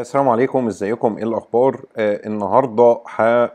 السلام عليكم ازيكم ايه الاخبار آه النهارده آه،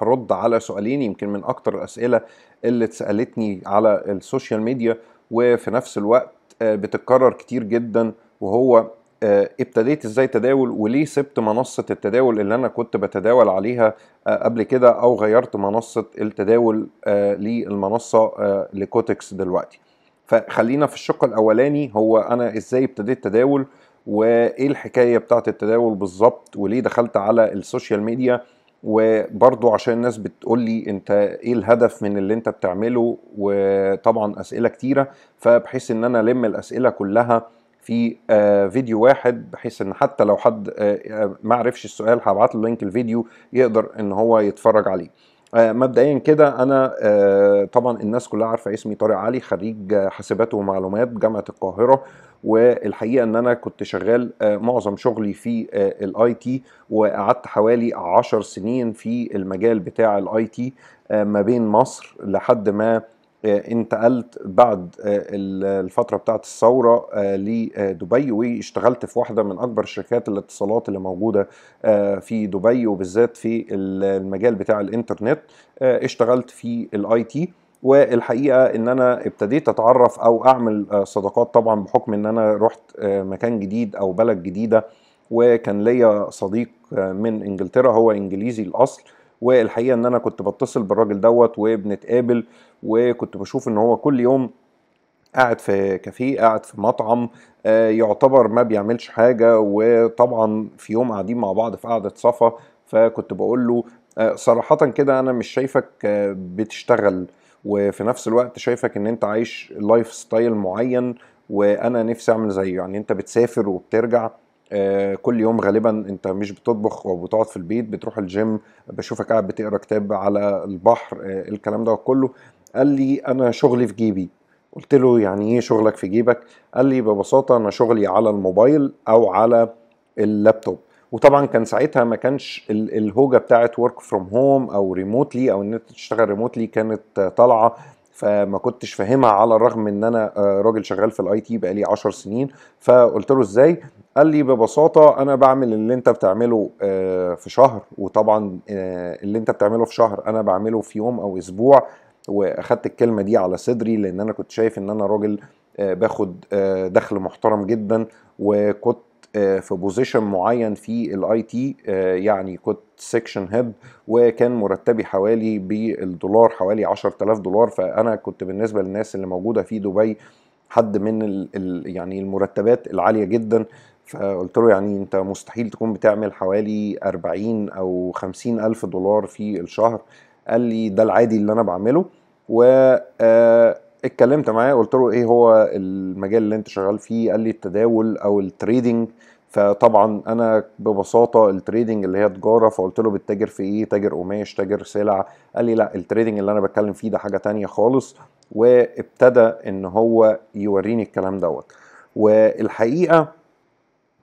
هرد على سؤالين يمكن من اكتر الاسئله اللي اتسالتني على السوشيال ميديا وفي نفس الوقت آه بتتكرر كتير جدا وهو آه ابتديت ازاي تداول وليه سبت منصه التداول اللي انا كنت بتداول عليها آه قبل كده او غيرت منصه التداول آه للمنصه آه لكوتكس دلوقتي فخلينا في الشق الاولاني هو انا ازاي ابتديت تداول آه وايه الحكايه بتاعه التداول بالظبط وليه دخلت على السوشيال ميديا وبرضو عشان الناس بتقول لي انت ايه الهدف من اللي انت بتعمله وطبعا اسئله كتيره فبحيث ان انا الم الاسئله كلها في آه، فيديو واحد بحيث ان حتى لو حد آه، آه، ما عرفش السؤال هبعت له لينك الفيديو يقدر ان هو يتفرج عليه آه، مبدئيا كده انا آه، طبعا الناس كلها عارفه اسمي طارق علي خريج آه، حاسبات ومعلومات جامعه القاهره والحقيقه ان انا كنت شغال معظم شغلي في الاي تي وقعدت حوالي 10 سنين في المجال بتاع الاي تي ما بين مصر لحد ما آه، انتقلت بعد آه، الفتره بتاعت الثوره آه، لدبي واشتغلت في واحده من اكبر شركات الاتصالات اللي موجوده في دبي وبالذات في المجال بتاع الانترنت اشتغلت في الاي تي والحقيقه ان انا ابتديت اتعرف او اعمل صداقات طبعا بحكم ان انا رحت مكان جديد او بلد جديده وكان ليا صديق من انجلترا هو انجليزي الاصل والحقيقه ان انا كنت بتصل بالراجل دوت وبنتقابل وكنت بشوف ان هو كل يوم قاعد في كافيه قاعد في مطعم آه، يعتبر ما بيعملش حاجه وطبعا في يوم قاعدين مع بعض في قعده صفا فكنت بقول له آه، صراحه كده انا مش شايفك آه، بتشتغل وفي نفس الوقت شايفك ان انت عايش لايف ستايل معين وانا نفسي اعمل زيه يعني انت بتسافر وبترجع آه، كل يوم غالبا انت مش بتطبخ وبتقعد في البيت بتروح الجيم بشوفك قاعد بتقرا كتاب على البحر آه، الكلام ده كله قال لي انا شغلي في جيبي قلت له يعني ايه شغلك في جيبك قال لي ببساطه انا شغلي على الموبايل او على اللابتوب وطبعا كان ساعتها ما كانش الهوجه بتاعت ورك فروم هوم او ريموتلي او ان انت تشتغل ريموتلي كانت طالعه فما كنتش فاهمها على الرغم ان انا آه، راجل شغال في الاي تي بقالي 10 سنين فقلت له ازاي قال لي ببساطه انا بعمل اللي انت بتعمله آه، في شهر وطبعا آه، اللي انت بتعمله في شهر انا بعمله في يوم او اسبوع واخدت الكلمه دي على صدري لان انا كنت شايف ان انا راجل آه، باخد دخل محترم جدا وكنت في بوزيشن معين في الاي تي يعني كنت سيكشن هيد وكان مرتبي حوالي بالدولار حوالي 10000 دولار فانا كنت بالنسبه للناس اللي موجوده في دبي حد من يعني المرتبات العاليه جدا فقلت له يعني انت مستحيل تكون بتعمل حوالي 40 او 50 الف دولار في الشهر قال لي ده العادي اللي انا بعمله و آه، اتكلمت معاه قلت له ايه هو المجال اللي انت شغال فيه قال لي التداول او التريدنج فطبعا انا ببساطه التريدنج اللي هي تجاره فقلت له بتتاجر في ايه تاجر قماش تاجر سلع قال لي لا التريدنج اللي انا بتكلم فيه ده حاجه تانية خالص وابتدى ان هو يوريني الكلام دوت والحقيقه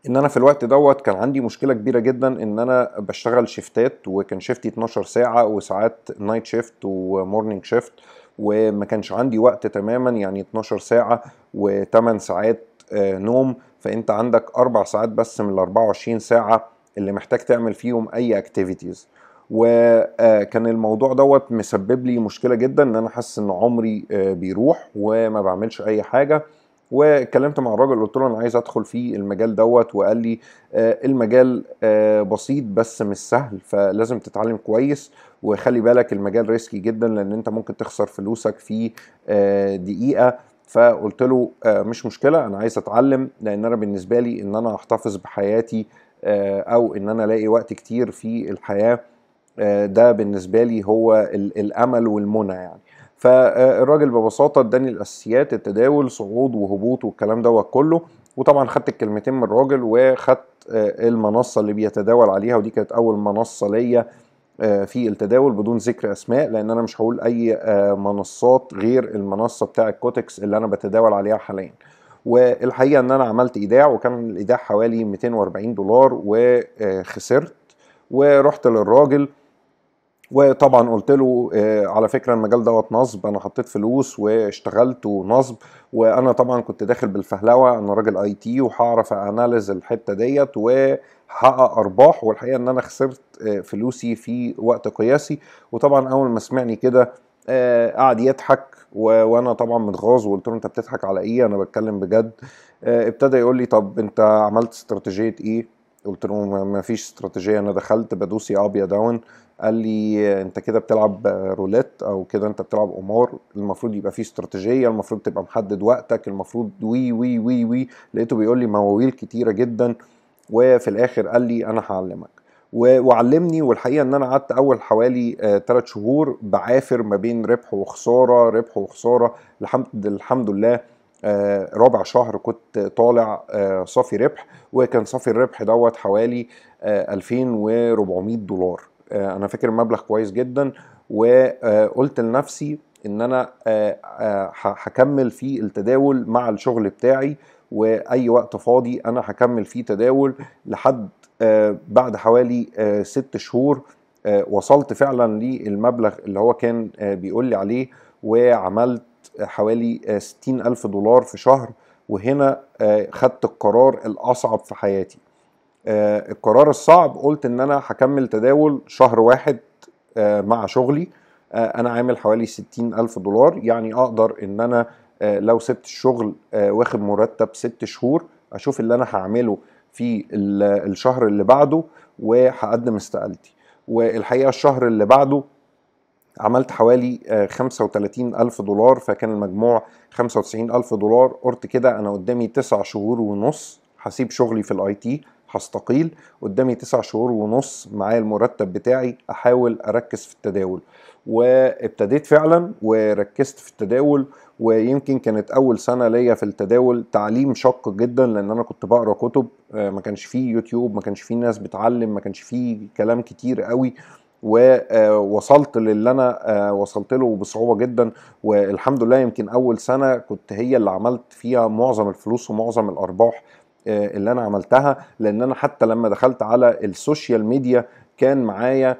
ان انا في الوقت دوت كان عندي مشكله كبيره جدا ان انا بشتغل شيفتات وكان شيفتي 12 ساعه وساعات نايت شيفت ومورنينج شيفت وما كانش عندي وقت تماما يعني 12 ساعه و8 ساعات آه، نوم فانت عندك اربع ساعات بس من ال 24 ساعه اللي محتاج تعمل فيهم اي اكتيفيتيز وكان آه، الموضوع دوت مسبب لي مشكله جدا ان انا حاسس ان عمري آه، بيروح وما بعملش اي حاجه واتكلمت مع الراجل قلت له انا عايز ادخل في المجال دوت وقال لي آه، المجال آه، بسيط بس مش سهل فلازم تتعلم كويس وخلي بالك المجال ريسكي جدا لان انت ممكن تخسر فلوسك في آه، دقيقه فقلت له مش مشكله انا عايز اتعلم لان انا بالنسبه لي ان انا احتفظ بحياتي او ان انا الاقي وقت كتير في الحياه ده بالنسبه لي هو الامل والمنى يعني فالراجل ببساطه اداني الاساسيات التداول صعود وهبوط والكلام دوت كله وطبعا خدت الكلمتين من الراجل وخدت آه، المنصه اللي بيتداول عليها ودي كانت اول منصه ليا آه، في التداول بدون ذكر اسماء لان انا مش هقول اي آه، منصات غير المنصه بتاع الكوتكس اللي انا بتداول عليها حاليا والحقيقه ان انا عملت ايداع وكان الايداع حوالي 240 دولار وخسرت ورحت للراجل وطبعا قلت له آه، على فكره المجال دوت نصب انا حطيت فلوس واشتغلت ونصب وانا طبعا كنت داخل بالفهلوه انا راجل اي تي وهعرف اناليز الحته ديت و حقق ارباح والحقيقه ان انا خسرت آه، فلوسي في وقت قياسي وطبعا اول ما سمعني كده آه، قعد يضحك وانا طبعا متغاظ وقلت له انت بتضحك على ايه انا بتكلم بجد ابتدى يقول لي طب انت عملت استراتيجيه ايه قلت له ما فيش استراتيجيه انا دخلت بدوس يا اب يا داون قال لي انت كده بتلعب روليت او كده انت بتلعب قمار المفروض يبقى في استراتيجيه المفروض تبقى محدد وقتك المفروض وي وي وي وي لقيته بيقول لي مواويل كتيره جدا وفي الاخر قال لي انا هعلمك وعلمني والحقيقه ان انا قعدت اول حوالي ثلاث آه، شهور بعافر ما بين ربح وخساره ربح وخساره الحمد الحمد لله آه، رابع شهر كنت طالع آه، صافي ربح وكان صافي الربح دوت حوالي 2400 آه، دولار انا فاكر المبلغ كويس جدا وقلت لنفسي ان انا هكمل في التداول مع الشغل بتاعي واي وقت فاضي انا هكمل فيه تداول لحد بعد حوالي ست شهور وصلت فعلا للمبلغ اللي هو كان بيقول لي عليه وعملت حوالي 60 آه، ألف دولار في شهر وهنا آه، خدت القرار الأصعب في حياتي آه، القرار الصعب قلت ان انا هكمل تداول شهر واحد مع شغلي انا عامل حوالي 60 الف دولار يعني اقدر ان انا لو سبت الشغل واخد مرتب ست شهور اشوف اللي انا هعمله في الشهر اللي بعده وهقدم استقالتي والحقيقه الشهر اللي بعده عملت حوالي 35 آه، ألف دولار فكان المجموع 95 ألف دولار قلت كده أنا قدامي تسع شهور ونص هسيب شغلي في الاي تي هستقيل قدامي تسع شهور ونص معايا المرتب بتاعي احاول اركز في التداول وابتديت فعلا وركزت في التداول ويمكن كانت اول سنه ليا في التداول تعليم شق جدا لان انا كنت بقرا كتب آه، ما كانش فيه يوتيوب ما كانش فيه ناس بتعلم ما كانش فيه كلام كتير قوي ووصلت آه، للي انا آه، وصلت له بصعوبه جدا والحمد لله يمكن اول سنه كنت هي اللي عملت فيها معظم الفلوس ومعظم الارباح آه، اللي انا عملتها لان انا حتى لما دخلت على السوشيال ميديا كان معايا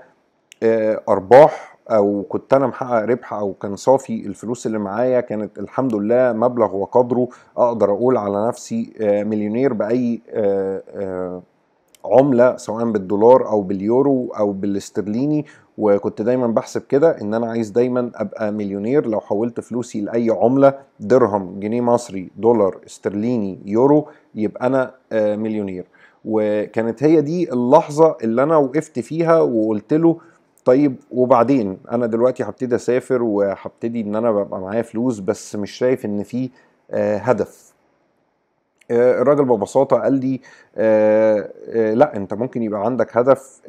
ارباح او كنت انا محقق ربح او كان صافي الفلوس اللي معايا كانت الحمد لله مبلغ وقدره اقدر اقول على نفسي مليونير باي عمله سواء بالدولار او باليورو او بالاسترليني وكنت دايما بحسب كده ان انا عايز دايما ابقى مليونير لو حولت فلوسي لاي عمله درهم جنيه مصري دولار استرليني يورو يبقى انا آه، مليونير وكانت هي دي اللحظه اللي انا وقفت فيها وقلت له طيب وبعدين انا دلوقتي هبتدي اسافر وهبتدي ان انا ببقى معايا فلوس بس مش شايف ان في آه، هدف آه، الراجل ببساطه قال لي آه، آه، لا انت ممكن يبقى عندك هدف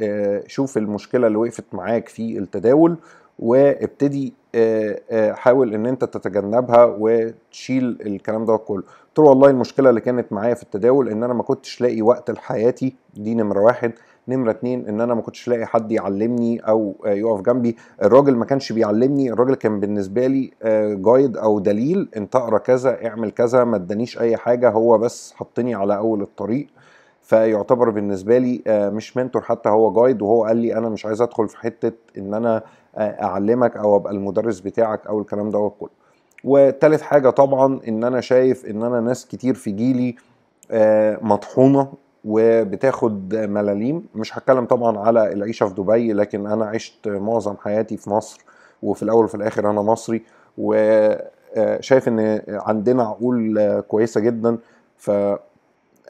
شوف المشكله اللي وقفت معاك في التداول وابتدي آه، آه، حاول ان انت تتجنبها وتشيل الكلام ده كله قلت له والله المشكله اللي كانت معايا في التداول ان انا ما كنتش لاقي وقت لحياتي دي نمره واحد نمرة اتنين ان انا ما كنتش لاقي حد يعلمني او يقف جنبي الراجل ما كانش بيعلمني الراجل كان بالنسبة لي آه، جايد او دليل انت اقرا كذا اعمل كذا ما ادانيش اي حاجة هو بس حطني على اول الطريق فيعتبر بالنسبه لي آه، مش منتور حتى هو جايد وهو قال لي انا مش عايز ادخل في حته ان انا آه، اعلمك او ابقى المدرس بتاعك او الكلام ده كله وتالت حاجه طبعا ان انا شايف ان انا ناس كتير في جيلي آه، مطحونه وبتاخد ملاليم مش هتكلم طبعا على العيشه في دبي لكن انا عشت معظم حياتي في مصر وفي الاول وفي الاخر انا مصري وشايف ان عندنا عقول كويسه جدا ف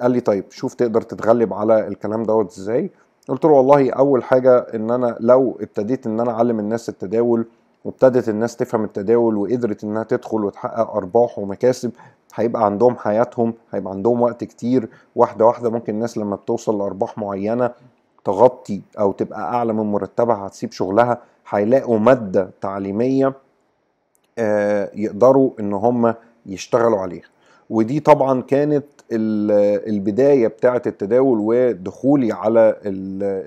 قال لي طيب شوف تقدر تتغلب على الكلام دوت ازاي قلت له والله اول حاجه ان انا لو ابتديت ان انا اعلم الناس التداول وابتدت الناس تفهم التداول وقدرت انها تدخل وتحقق ارباح ومكاسب هيبقى عندهم حياتهم هيبقى عندهم وقت كتير واحده واحده ممكن الناس لما بتوصل لارباح معينه تغطي او تبقى اعلى من مرتبها هتسيب شغلها هيلاقوا ماده تعليميه آه، يقدروا ان هم يشتغلوا عليها ودي طبعا كانت البدايه بتاعه التداول ودخولي على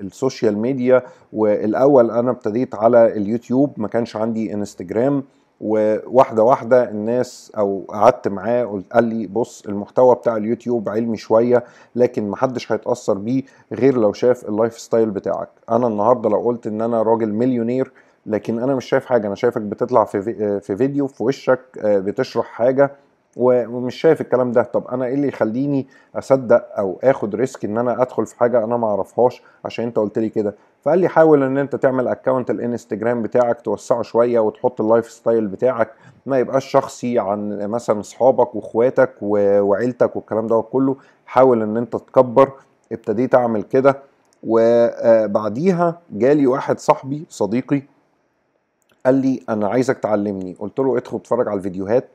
السوشيال ميديا والاول انا ابتديت على اليوتيوب ما كانش عندي انستجرام وواحده واحده الناس او قعدت معاه قلت قال لي بص المحتوى بتاع اليوتيوب علمي شويه لكن محدش هيتاثر بيه غير لو شاف اللايف ستايل بتاعك انا النهارده لو قلت ان انا راجل مليونير لكن انا مش شايف حاجه انا شايفك بتطلع في في فيديو في وشك آه، بتشرح حاجه ومش شايف الكلام ده طب انا ايه اللي يخليني اصدق او اخد ريسك ان انا ادخل في حاجه انا ما اعرفهاش عشان انت قلت لي كده فقال لي حاول ان انت تعمل اكونت الانستجرام بتاعك توسعه شويه وتحط اللايف ستايل بتاعك ما يبقاش شخصي عن مثلا اصحابك واخواتك وعيلتك والكلام ده كله حاول ان انت تكبر ابتديت اعمل كده وبعديها جالي واحد صاحبي صديقي قال لي انا عايزك تعلمني قلت له ادخل اتفرج على الفيديوهات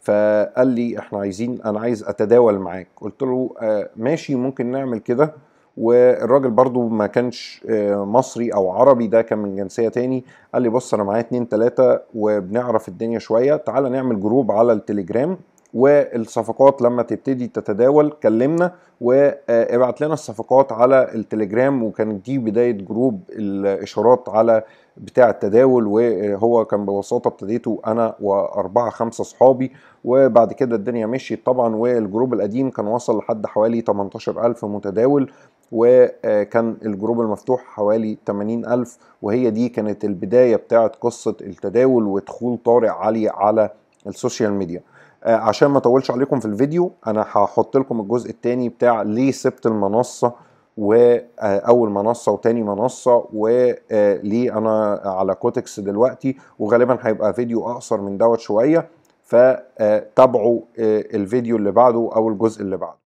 فقال لي احنا عايزين انا عايز اتداول معاك قلت له آه، ماشي ممكن نعمل كده والراجل برضو ما كانش آه، مصري او عربي ده كان من جنسية تاني قال لي بص انا معايا اتنين تلاتة وبنعرف الدنيا شوية تعالى نعمل جروب على التليجرام والصفقات لما تبتدي تتداول كلمنا وابعت لنا الصفقات على التليجرام وكانت دي بدايه جروب الاشارات على بتاع التداول وهو كان ببساطه ابتديته انا واربعه خمسه صحابي وبعد كده الدنيا مشيت طبعا والجروب القديم كان وصل لحد حوالي 18000 متداول وكان الجروب المفتوح حوالي 80000 وهي دي كانت البدايه بتاعت قصه التداول ودخول طارق علي على السوشيال ميديا آه، عشان ما اطولش عليكم في الفيديو انا هحط لكم الجزء الثاني بتاع ليه سبت المنصه واول آه، منصه وتاني منصه وليه آه، انا على كوتكس دلوقتي وغالبا هيبقى فيديو اقصر من دوت شويه فتابعوا الفيديو اللي بعده او الجزء اللي بعده